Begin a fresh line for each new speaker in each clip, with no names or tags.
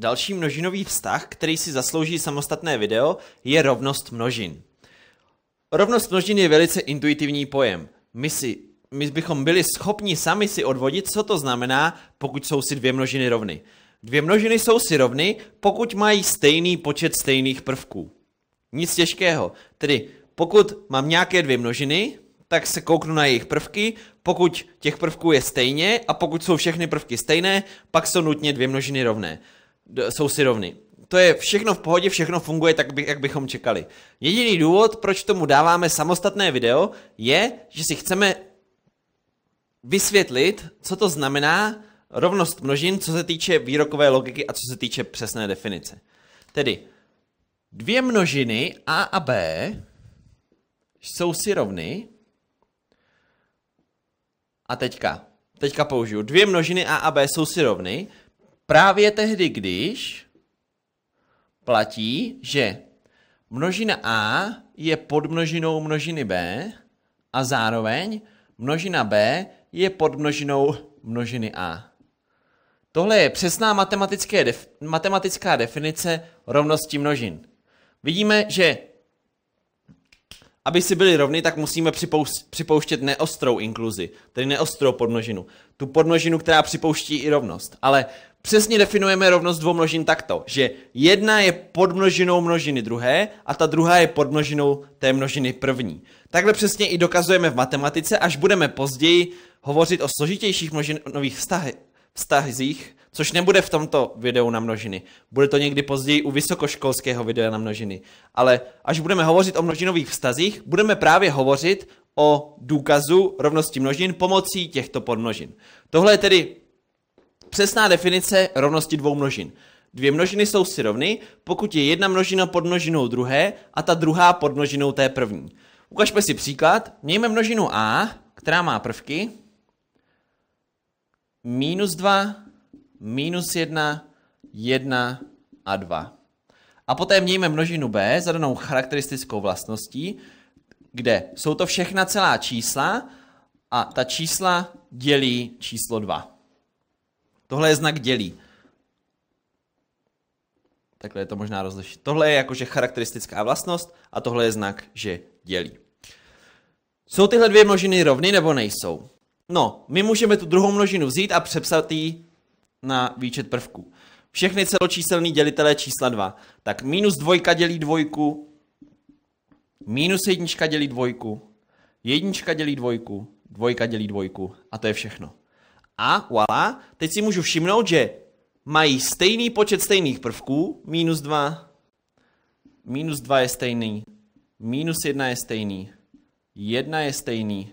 Další množinový vztah, který si zaslouží samostatné video, je rovnost množin. Rovnost množin je velice intuitivní pojem. My, si, my bychom byli schopni sami si odvodit, co to znamená, pokud jsou si dvě množiny rovny. Dvě množiny jsou si rovny, pokud mají stejný počet stejných prvků. Nic těžkého. Tedy pokud mám nějaké dvě množiny, tak se kouknu na jejich prvky, pokud těch prvků je stejně a pokud jsou všechny prvky stejné, pak jsou nutně dvě množiny rovné jsou si rovny. To je všechno v pohodě, všechno funguje tak, jak bychom čekali. Jediný důvod, proč tomu dáváme samostatné video, je, že si chceme vysvětlit, co to znamená rovnost množin, co se týče výrokové logiky a co se týče přesné definice. Tedy dvě množiny A a B jsou si rovny. A teďka, teďka použiju. Dvě množiny A a B jsou si rovny. Právě tehdy, když platí, že množina A je podmnožinou množiny B a zároveň množina B je podmnožinou množiny A. Tohle je přesná matematické def- matematická definice rovnosti množin. Vidíme, že aby si byli rovny, tak musíme připoušť, připouštět neostrou inkluzi, tedy neostrou podmnožinu. Tu podmnožinu, která připouští i rovnost. Ale přesně definujeme rovnost dvou množin takto, že jedna je podmnožinou množiny druhé a ta druhá je podmnožinou té množiny první. Takhle přesně i dokazujeme v matematice, až budeme později hovořit o složitějších množinových vztahech, vztazích, což nebude v tomto videu na množiny. Bude to někdy později u vysokoškolského videa na množiny. Ale až budeme hovořit o množinových vztazích, budeme právě hovořit o důkazu rovnosti množin pomocí těchto podmnožin. Tohle je tedy přesná definice rovnosti dvou množin. Dvě množiny jsou si rovny, pokud je jedna množina podmnožinou druhé a ta druhá podmnožinou té první. Ukažme si příklad. Mějme množinu a, která má prvky minus 2, minus 1, 1 a 2. A poté mějme množinu b zadanou charakteristickou vlastností, kde jsou to všechna celá čísla a ta čísla dělí číslo 2. Tohle je znak dělí. Takhle je to možná rozlišit. Tohle je jakože charakteristická vlastnost a tohle je znak, že dělí. Jsou tyhle dvě množiny rovny nebo nejsou? No, my můžeme tu druhou množinu vzít a přepsat ji na výčet prvků. Všechny celočíselné dělitelé čísla 2. Tak minus dvojka dělí dvojku, minus jednička dělí dvojku, jednička dělí dvojku, dvojka dělí dvojku a to je všechno. A voilà, teď si můžu všimnout, že mají stejný počet stejných prvků, minus 2, minus 2 je stejný, minus 1 je stejný, 1 je stejný,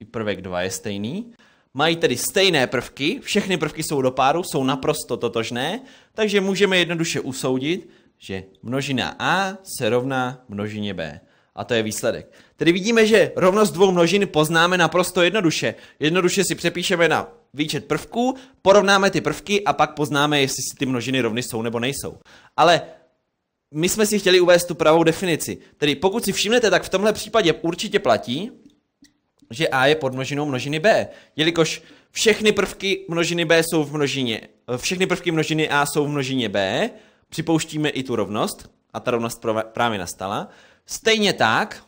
i prvek 2 je stejný. Mají tedy stejné prvky, všechny prvky jsou do páru, jsou naprosto totožné, takže můžeme jednoduše usoudit, že množina A se rovná množině B. A to je výsledek. Tedy vidíme, že rovnost dvou množin poznáme naprosto jednoduše. Jednoduše si přepíšeme na výčet prvků, porovnáme ty prvky a pak poznáme, jestli si ty množiny rovny jsou nebo nejsou. Ale my jsme si chtěli uvést tu pravou definici. Tedy pokud si všimnete, tak v tomhle případě určitě platí, že A je podmnožinou množiny B, jelikož všechny prvky množiny B jsou v množině, všechny prvky množiny A jsou v množině B, připouštíme i tu rovnost, a ta rovnost právě nastala. Stejně tak,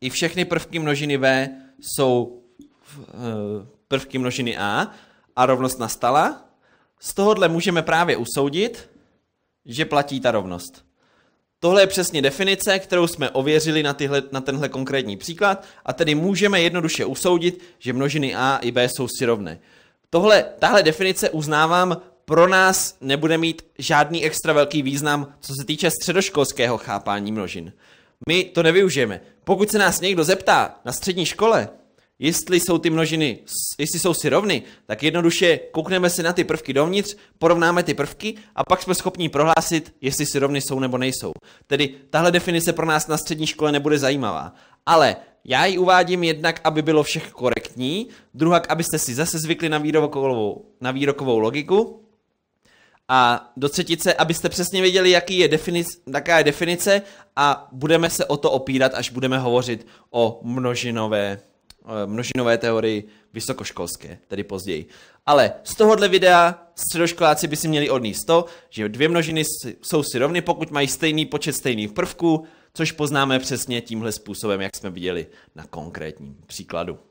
i všechny prvky množiny B jsou eh, prvky množiny A a rovnost nastala. Z tohohle můžeme právě usoudit, že platí ta rovnost. Tohle je přesně definice, kterou jsme ověřili na, tyhle, na tenhle konkrétní příklad a tedy můžeme jednoduše usoudit, že množiny a i b jsou si rovné. Tohle, tahle definice uznávám pro nás nebude mít žádný extra velký význam, co se týče středoškolského chápání množin. My to nevyužijeme. Pokud se nás někdo zeptá na střední škole, jestli jsou ty množiny, jestli jsou si rovny, tak jednoduše koukneme si na ty prvky dovnitř, porovnáme ty prvky a pak jsme schopni prohlásit, jestli si rovny jsou nebo nejsou. Tedy tahle definice pro nás na střední škole nebude zajímavá. Ale já ji uvádím jednak, aby bylo všechno korektní, druhak, abyste si zase zvykli na výrokovou, na výrokovou logiku, a do třetice, abyste přesně věděli, jaký je definic, jaká je definice a budeme se o to opírat, až budeme hovořit o množinové Eh, množinové teorii vysokoškolské, tedy později. Ale z tohohle videa středoškoláci by si měli odníst to, že dvě množiny jsou si rovny, pokud mají stejný počet stejných prvků, což poznáme přesně tímhle způsobem, jak jsme viděli na konkrétním příkladu.